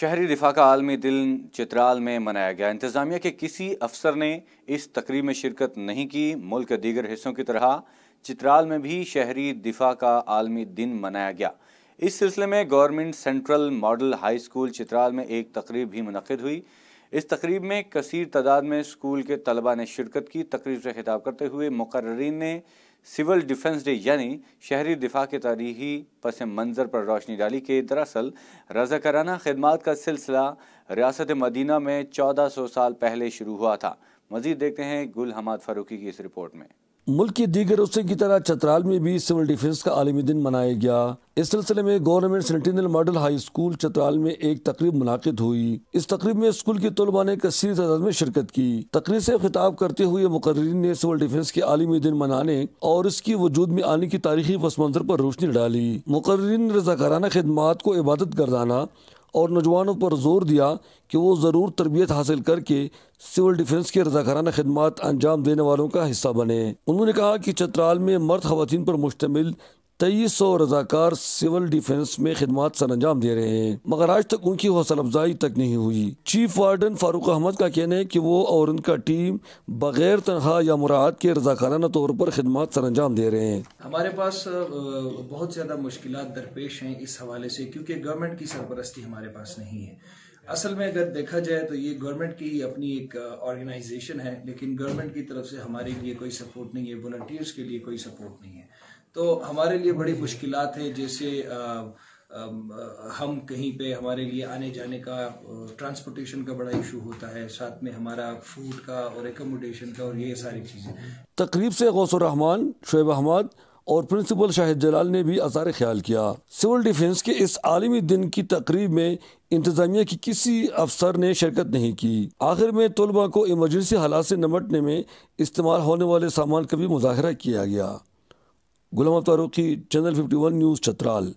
शहरी रिफा का आलमी दिन चित्राल में मनाया गया इंतजामिया के किसी अफसर ने इस तकरीब में शिरकत नहीं की मुल्क के दीगर हिस्सों की तरह चित्राल में भी शहरी दिफा का आलमी दिन मनाया गया इस सिलसिले में government central model high school Chitral में एक तकरीब भी मनद हुई इस तकरीब में कसर तादाद में स्कूल के तलबा ने शिरकत की तकरीब से खिताब करते हुए मुकर्रीन ने सिविल डिफेंस डे यानी शहरी दिफा के तारीखी पस मंज़र पर रोशनी डाली कि दरअसल रजाकाराना खदमात का सिलसिला रियासत मदीना में चौदह सौ साल पहले शुरू हुआ था मज़ीद देखते हैं गुल हमाद फ़ारूकी की इस रिपोर्ट में मुल्क के दीगर हिस्सों की तरह चतराल में भी सिविल डिफेंस का आलमी दिन मनाया गया इस सिलसिले में government sentinel model high school Chitral में एक तकरीब मुनद हुई इस तकरीब में स्कूल के तलबा ने कसर तादाद में शिरकत की तकरीब से खिताब करते हुए मुकर्रीन ने सिविल डिफेंस के आलमी दिन मनाने और इसकी वजूद में आने की तारीखी पस मंजर पर रोशनी डाली मुकर्रीन रजाकाराना खदमात को इबादत गर्दाना और नौजवानों पर जोर दिया कि वो ज़रूर तरबियत हासिल करके सिविल डिफेंस के रजाकाराना खदमात अंजाम देने वालों का हिस्सा बने उन्होंने कहा कि चतराल में मर्द खवतिन पर मुश्तमिल तेईस सौ रजाकार सिविल डिफेंस में खिदमत सर अंजाम दे रहे हैं मगर आज तक उनकी हौसला अफजाई तक नहीं हुई चीफ वार्डन फारूक अहमद का कहना है कि वो और उनका टीम बगैर तनख्वाह या मुराद के रजाकाराना तौर पर खिदमत सर अंजाम दे रहे हैं हमारे पास बहुत ज़्यादा मुश्किल दरपेश हैं इस हवाले से क्योंकि गवर्नमेंट की सरपरस्ती हमारे पास नहीं है असल में अगर देखा जाए तो ये गवर्नमेंट की ही अपनी एक ऑर्गेनाइजेशन है लेकिन गवर्नमेंट की तरफ से हमारे लिए कोई सपोर्ट नहीं है वॉल्टियर्स के लिए कोई सपोर्ट नहीं है तो हमारे लिए बड़ी मुश्किल है जैसे हम कहीं पे हमारे लिए आने जाने का ट्रांसपोर्टेशन का बड़ा इशू होता है साथ में हमारा फूड का और एकोमोडेशन का और ये सारी चीज़ें तकरीब से रहमान शुब अहमद और प्रिंसिपल शाहिद जलाल ने भी आसार ख्याल किया सिविल डिफेंस के इस आलमी दिन की तकरीब में इंतजामिया की किसी अफसर ने शिरकत नहीं की आखिर में तलबा को इमरजेंसी हालात से निमटने में इस्तेमाल होने वाले सामान का भी मुजाहरा किया गया गुलाम अफ्तारुखी चैनल चैनल 51 न्यूज़ चतराल